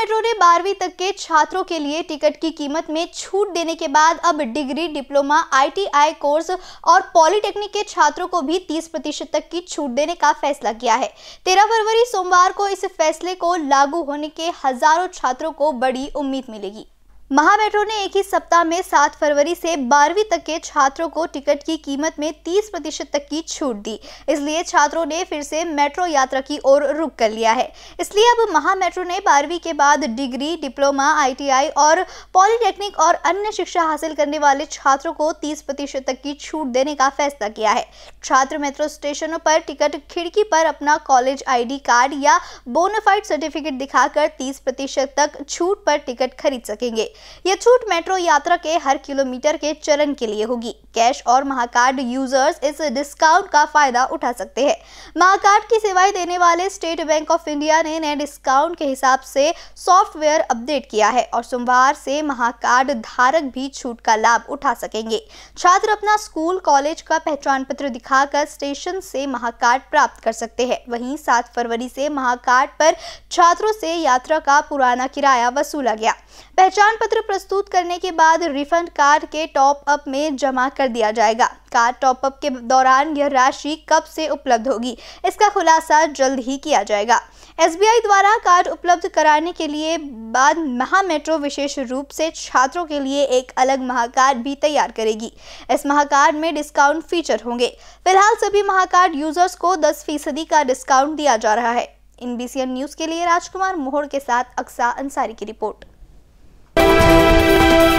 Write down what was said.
metro ने बारहवीं तक के छात्रों के लिए टिकट की कीमत में छूट देने के बाद अब डिग्री डिप्लोमा आईटीआई कोर्स और पॉलिटेक्निक के छात्रों को भी 30 प्रतिशत तक की छूट देने का फैसला किया है 13 फरवरी सोमवार को इस फैसले को लागू होने के हजारों छात्रों को बड़ी उम्मीद मिलेगी महामेट्रो ने एक ही सप्ताह में 7 फरवरी से 12वीं तक के छात्रों को टिकट की कीमत में 30 प्रतिशत तक की छूट दी इसलिए छात्रों ने फिर से मेट्रो यात्रा की ओर रुक कर लिया है इसलिए अब महामेट्रो ने बारहवीं के बाद डिग्री डिप्लोमा आईटीआई और पॉलिटेक्निक और अन्य शिक्षा हासिल करने वाले छात्रों को तीस प्रतिशत तक की छूट देने का फैसला किया है छात्र मेट्रो स्टेशनों पर टिकट खिड़की पर अपना कॉलेज आई कार्ड या बोनाफाइड सर्टिफिकेट दिखाकर तीस प्रतिशत तक छूट पर टिकट खरीद सकेंगे ये छूट मेट्रो यात्रा के हर किलोमीटर के चरण के लिए होगी कैश और महाकार्ड यूजर्स इस डिस्काउंट का फायदा उठा सकते हैं महाकार्ड की सेवाएं देने वाले स्टेट बैंक ऑफ इंडिया ने नए डिस्काउंट के हिसाब से सॉफ्टवेयर अपडेट किया है और सोमवार से महाकार्ड धारक भी छूट का लाभ उठा सकेंगे छात्र अपना स्कूल कॉलेज का पहचान पत्र दिखाकर स्टेशन से महाकार्ड प्राप्त कर सकते हैं वहीं सात फरवरी से महाकार्ड पर छात्रों से यात्रा का पुराना किराया वसूला गया पहचान पत्र पत्र प्रस्तुत करने के बाद रिफंड कार्ड के टॉप अप में जमा कर दिया जाएगा कार्ड टॉप अप के दौरान यह राशि कब से उपलब्ध होगी इसका खुलासा जल्द ही किया जाएगा एसबीआई द्वारा कार्ड उपलब्ध कराने के लिए बाद महा मेट्रो विशेष रूप से छात्रों के लिए एक अलग महाकार्ड भी तैयार करेगी इस महाकार्ड में डिस्काउंट फीचर होंगे फिलहाल सभी महाकार्ड यूजर्स को दस फीसदी का डिस्काउंट दिया जा रहा है इन बीसीएन न्यूज के लिए राजकुमार मोहड़ के साथ अक्सा अंसारी की रिपोर्ट